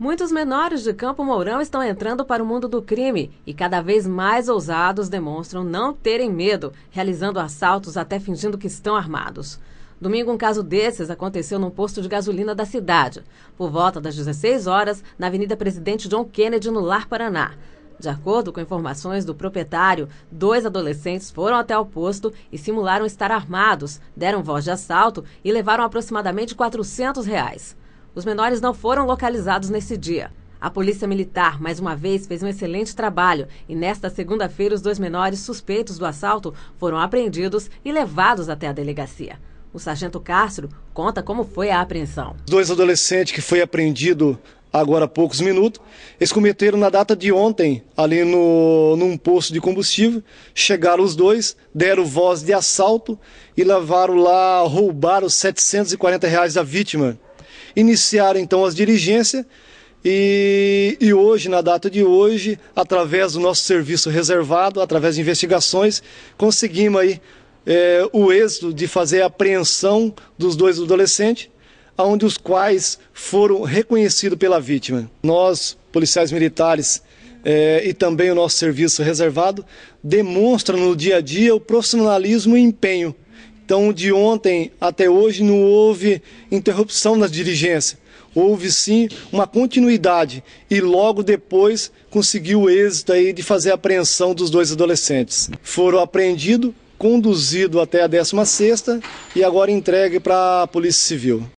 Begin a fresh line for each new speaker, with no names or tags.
Muitos menores de Campo Mourão estão entrando para o mundo do crime e cada vez mais ousados demonstram não terem medo, realizando assaltos até fingindo que estão armados. Domingo, um caso desses aconteceu num posto de gasolina da cidade, por volta das 16 horas, na Avenida Presidente John Kennedy, no Lar Paraná. De acordo com informações do proprietário, dois adolescentes foram até o posto e simularam estar armados, deram voz de assalto e levaram aproximadamente 400 reais. Os menores não foram localizados nesse dia. A Polícia Militar, mais uma vez, fez um excelente trabalho e, nesta segunda-feira, os dois menores suspeitos do assalto foram apreendidos e levados até a delegacia. O sargento Castro conta como foi a apreensão.
Dois adolescentes que foi apreendido agora há poucos minutos, eles cometeram na data de ontem, ali no, num posto de combustível, chegaram os dois, deram voz de assalto e levaram lá, roubaram 740 reais da vítima. Iniciaram então as diligências e, e, hoje, na data de hoje, através do nosso serviço reservado, através de investigações, conseguimos aí é, o êxito de fazer a apreensão dos dois adolescentes, onde os quais foram reconhecidos pela vítima. Nós, policiais militares, é, e também o nosso serviço reservado, demonstra no dia a dia o profissionalismo e empenho então, de ontem até hoje não houve interrupção nas diligências. Houve sim uma continuidade e logo depois conseguiu o êxito aí de fazer a apreensão dos dois adolescentes. Foram apreendidos, conduzidos até a 16 sexta e agora entregue para a Polícia Civil.